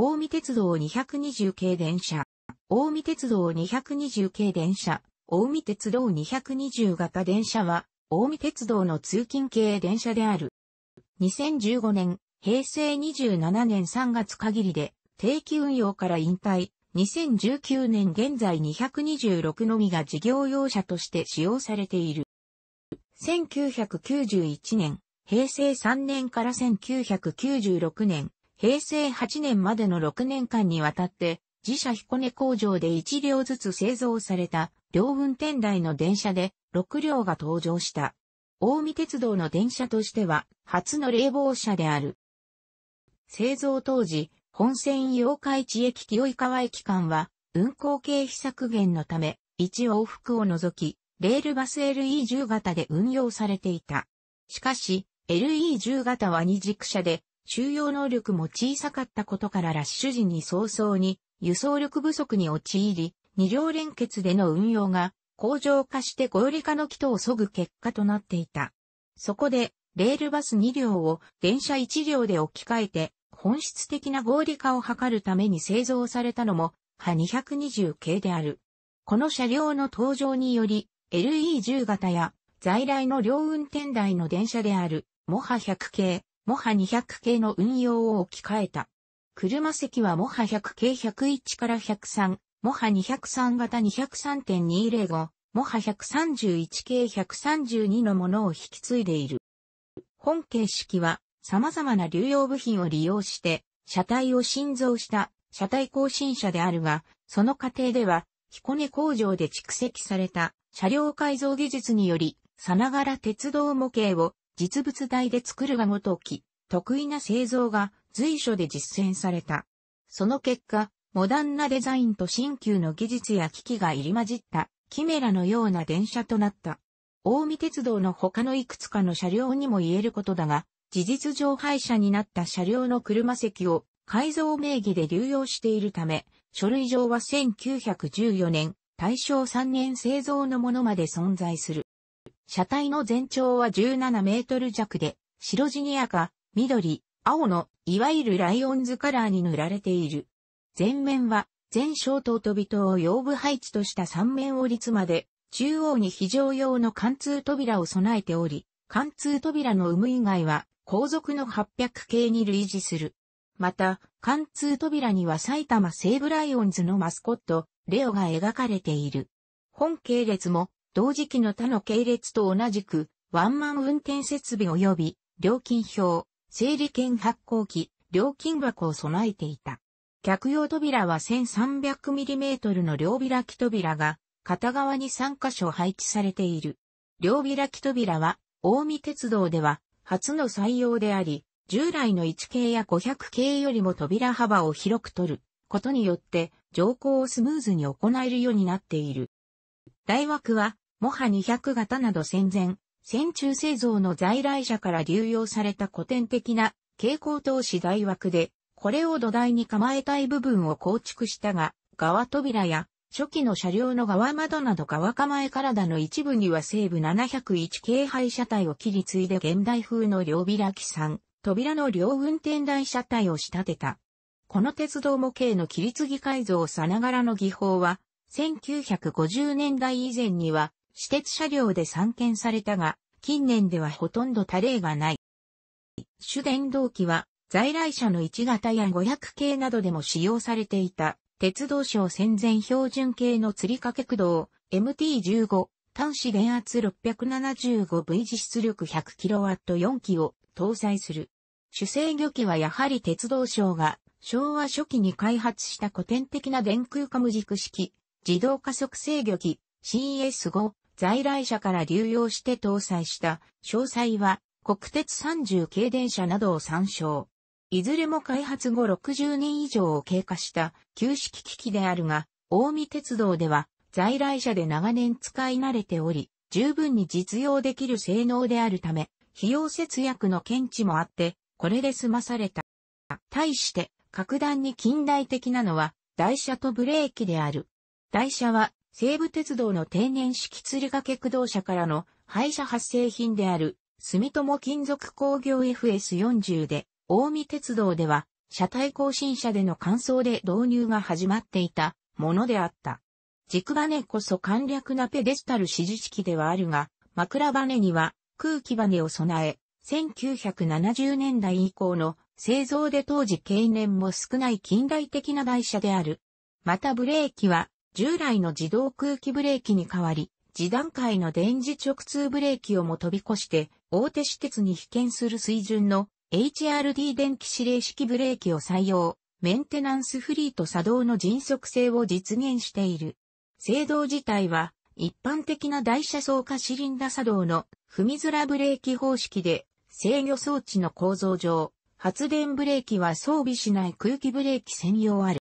大見鉄道220系電車、大見鉄道220系電車、大見鉄道220型電車は、大見鉄道の通勤系電車である。2015年、平成27年3月限りで、定期運用から引退、2019年現在226のみが事業用車として使用されている。1991年、平成3年から1996年、平成8年までの6年間にわたって、自社彦根工場で1両ずつ製造された、両運転台の電車で6両が登場した。大見鉄道の電車としては、初の冷房車である。製造当時、本線八日市駅清井川駅間は、運行経費削減のため、一往復を除き、レールバス LE10 型で運用されていた。しかし、LE10 型は二軸車で、収容能力も小さかったことからラッシュ時に早々に輸送力不足に陥り、二両連結での運用が工場化して合理化の基礎を削ぐ結果となっていた。そこで、レールバス2両を電車1両で置き換えて、本質的な合理化を図るために製造されたのも、ハ220系である。この車両の登場により、LE10 型や在来の両運転台の電車である、モハ100系、モハ200系の運用を置き換えた。車席はモハ100系101から103、モハ203型203.205、モハ131系132のものを引き継いでいる。本形式は様々な流用部品を利用して車体を新造した車体更新車であるが、その過程では彦根工場で蓄積された車両改造技術により、さながら鉄道模型を実物大で作るがごとき、得意な製造が随所で実践された。その結果、モダンなデザインと新旧の技術や機器が入り混じったキメラのような電車となった。大見鉄道の他のいくつかの車両にも言えることだが、事実上廃車になった車両の車席を改造名義で流用しているため、書類上は1914年、大正3年製造のものまで存在する。車体の全長は17メートル弱で、白地に赤、緑、青の、いわゆるライオンズカラーに塗られている。前面は、全小灯と人灯を腰部配置とした3面折りつまで、中央に非常用の貫通扉を備えており、貫通扉の有無以外は、後続の800系に類似する。また、貫通扉には埼玉西武ライオンズのマスコット、レオが描かれている。本系列も同時期の他の系列と同じく、ワンマン運転設備及び、料金表、整理券発行機、料金箱を備えていた。客用扉は 1300mm の両開き扉が、片側に3箇所配置されている。両開き扉は、大見鉄道では、初の採用であり、従来の1系や500系よりも扉幅を広く取ることによって、乗降をスムーズに行えるようになっている。大枠は、モハ200型など戦前、戦中製造の在来車から流用された古典的な蛍光投資大枠で、これを土台に構えたい部分を構築したが、側扉や初期の車両の側窓など側構え体の一部には西部701系廃車体を切り継いで現代風の両開き3、扉の両運転台車体を仕立てた。この鉄道模型の切り継ぎ改造さながらの技法は、1950年代以前には、私鉄車両で散見されたが、近年ではほとんど他例がない。主電動機は、在来車の1型や500系などでも使用されていた、鉄道省戦前標準系の吊り掛け駆動、MT15、端子電圧 675V 実力 100kW4 機を搭載する。主制御機はやはり鉄道省が昭和初期に開発した古典的な電空化無軸式自動加速制御機 CS5 在来車から流用して搭載した詳細は国鉄30系電車などを参照。いずれも開発後60年以上を経過した旧式機器であるが、大見鉄道では在来車で長年使い慣れており、十分に実用できる性能であるため、費用節約の検知もあって、これで済まされた。対して、格段に近代的なのは、台車とブレーキである。台車は西武鉄道の定年式吊り掛け駆動車からの廃車発生品である住友金属工業 FS40 で、大見鉄道では車体更新車での換装で導入が始まっていたものであった。軸バネこそ簡略なペデスタル支持式ではあるが、枕バネには空気バネを備え、1970年代以降の製造で当時経年も少ない近代的な台車である。またブレーキは従来の自動空気ブレーキに代わり、次段階の電磁直通ブレーキをも飛び越して、大手私鉄に被験する水準の HRD 電気指令式ブレーキを採用、メンテナンスフリーと作動の迅速性を実現している。制動自体は、一般的な台車走化シリンダ作動の踏みづらブレーキ方式で、制御装置の構造上、発電ブレーキは装備しない空気ブレーキ専用ある。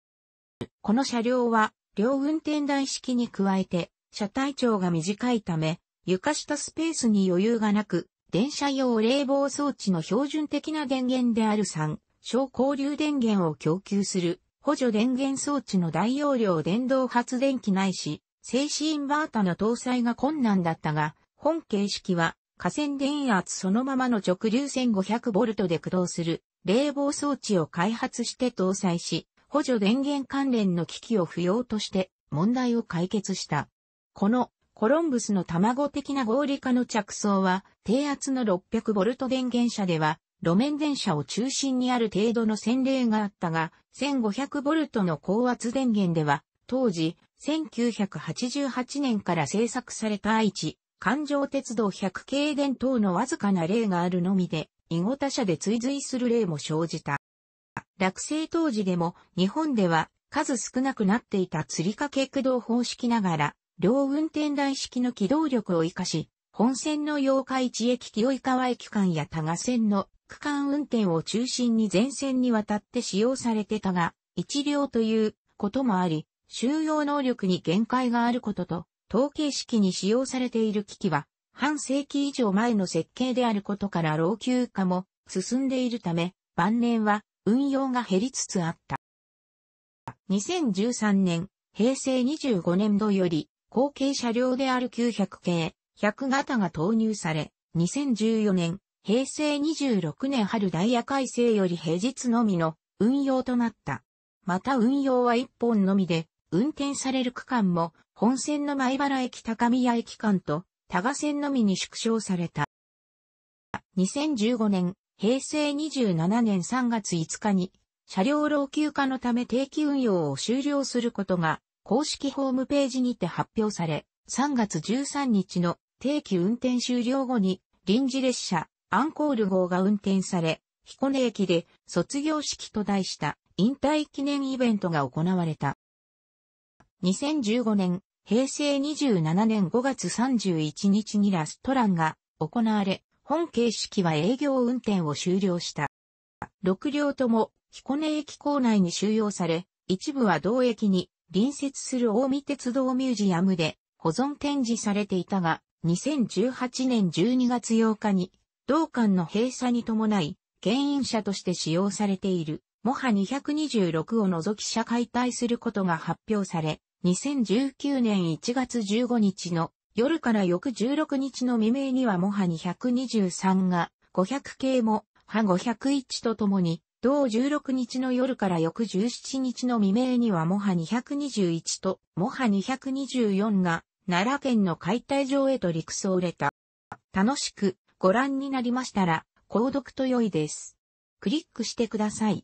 この車両は両運転台式に加えて、車体長が短いため、床下スペースに余裕がなく、電車用冷房装置の標準的な電源である3、小交流電源を供給する、補助電源装置の大容量電動発電機ないし、静止インバータの搭載が困難だったが、本形式は、河川電圧そのままの直流 1500V で駆動する冷房装置を開発して搭載し、補助電源関連の機器を不要として問題を解決した。このコロンブスの卵的な合理化の着想は低圧の6 0 0ボルト電源車では路面電車を中心にある程度の洗礼があったが1 5 0 0ボルトの高圧電源では当時1988年から製作された愛知環状鉄道100系電等のわずかな例があるのみで、囲語他社で追随する例も生じた。落成当時でも日本では数少なくなっていた釣り掛け駆動方式ながら、両運転台式の機動力を活かし、本線の八日市駅清井川駅間や多賀線の区間運転を中心に全線にわたって使用されてたが、一両ということもあり、収容能力に限界があることと、統計式に使用されている機器は、半世紀以上前の設計であることから老朽化も進んでいるため、晩年は運用が減りつつあった。2013年、平成25年度より、後継車両である900系、100型が投入され、2014年、平成26年春ダイヤ改正より平日のみの運用となった。また運用は1本のみで、運転される区間も、本線の前原駅高宮駅間と、多賀線のみに縮小された。2015年、平成27年3月5日に、車両老朽化のため定期運用を終了することが、公式ホームページにて発表され、3月13日の定期運転終了後に、臨時列車、アンコール号が運転され、彦根駅で卒業式と題した引退記念イベントが行われた。2015年、平成27年5月31日にラストランが行われ、本形式は営業運転を終了した。6両とも彦根駅構内に収容され、一部は同駅に隣接する大見鉄道ミュージアムで保存展示されていたが、2018年12月8日に同館の閉鎖に伴い、牽引車として使用されている、モハ226を除き車解体することが発表され、2019年1月15日の夜から翌16日の未明にはモハ223が500系もハ501とともに、同16日の夜から翌17日の未明にはモハ221とモハ224が奈良県の解体場へと陸送れた。楽しくご覧になりましたら、購読と良いです。クリックしてください。